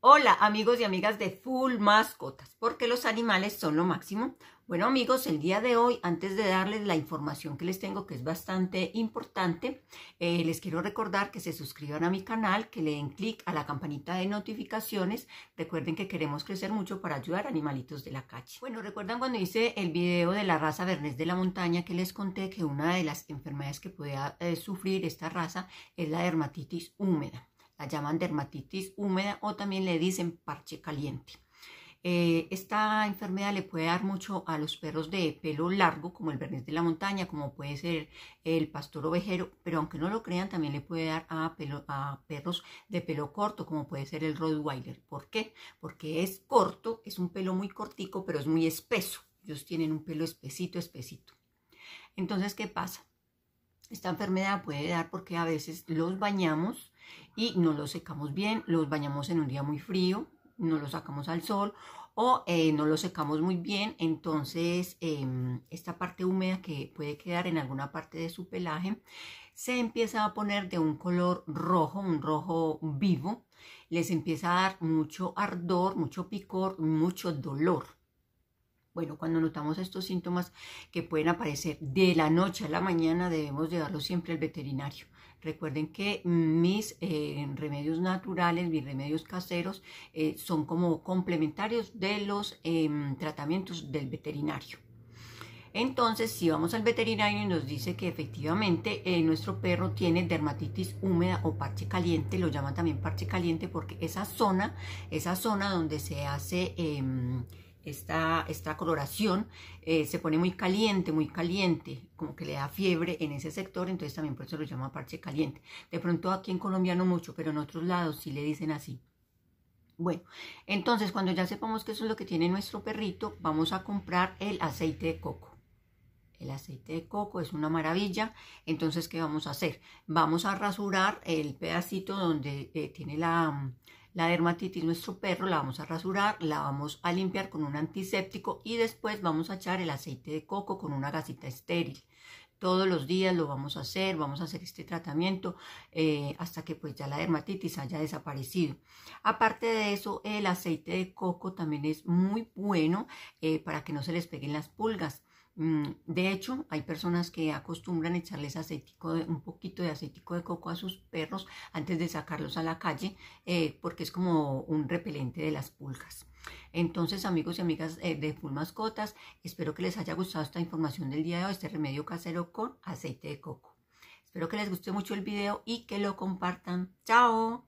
Hola amigos y amigas de Full Mascotas, porque los animales son lo máximo. Bueno amigos, el día de hoy, antes de darles la información que les tengo, que es bastante importante, eh, les quiero recordar que se suscriban a mi canal, que le den clic a la campanita de notificaciones. Recuerden que queremos crecer mucho para ayudar a animalitos de la calle. Bueno, recuerdan cuando hice el video de la raza Bernés de la Montaña, que les conté que una de las enfermedades que puede eh, sufrir esta raza es la dermatitis húmeda la llaman dermatitis húmeda o también le dicen parche caliente. Eh, esta enfermedad le puede dar mucho a los perros de pelo largo, como el bernés de la montaña, como puede ser el pastor ovejero, pero aunque no lo crean, también le puede dar a, a perros de pelo corto, como puede ser el Rottweiler. ¿Por qué? Porque es corto, es un pelo muy cortico, pero es muy espeso. Ellos tienen un pelo espesito, espesito. Entonces, ¿qué pasa? Esta enfermedad puede dar porque a veces los bañamos y no los secamos bien, los bañamos en un día muy frío, no los sacamos al sol o eh, no los secamos muy bien, entonces em, esta parte húmeda que puede quedar en alguna parte de su pelaje se empieza a poner de un color rojo, un rojo vivo, les empieza a dar mucho ardor, mucho picor, mucho dolor. Bueno, cuando notamos estos síntomas que pueden aparecer de la noche a la mañana, debemos llevarlo siempre al veterinario. Recuerden que mis eh, remedios naturales, mis remedios caseros, eh, son como complementarios de los em, tratamientos del veterinario. Entonces, si vamos al veterinario y nos dice que efectivamente eh, nuestro perro tiene dermatitis húmeda o parche caliente, lo llaman también parche caliente porque esa zona, esa zona donde se hace... Em, esta, esta coloración eh, se pone muy caliente, muy caliente, como que le da fiebre en ese sector, entonces también por eso lo llama parche caliente. De pronto aquí en Colombia no mucho, pero en otros lados sí le dicen así. Bueno, entonces cuando ya sepamos que eso es lo que tiene nuestro perrito, vamos a comprar el aceite de coco. El aceite de coco es una maravilla. Entonces, ¿qué vamos a hacer? Vamos a rasurar el pedacito donde eh, tiene la, la dermatitis, nuestro perro, la vamos a rasurar, la vamos a limpiar con un antiséptico y después vamos a echar el aceite de coco con una gasita estéril. Todos los días lo vamos a hacer, vamos a hacer este tratamiento eh, hasta que pues ya la dermatitis haya desaparecido. Aparte de eso, el aceite de coco también es muy bueno eh, para que no se les peguen las pulgas. Mm, de hecho, hay personas que acostumbran echarles un poquito de aceite de coco a sus perros antes de sacarlos a la calle eh, porque es como un repelente de las pulgas. Entonces, amigos y amigas eh, de Full Mascotas, espero que les haya gustado esta información del día de hoy, este remedio casero con aceite de coco. Espero que les guste mucho el video y que lo compartan. ¡Chao!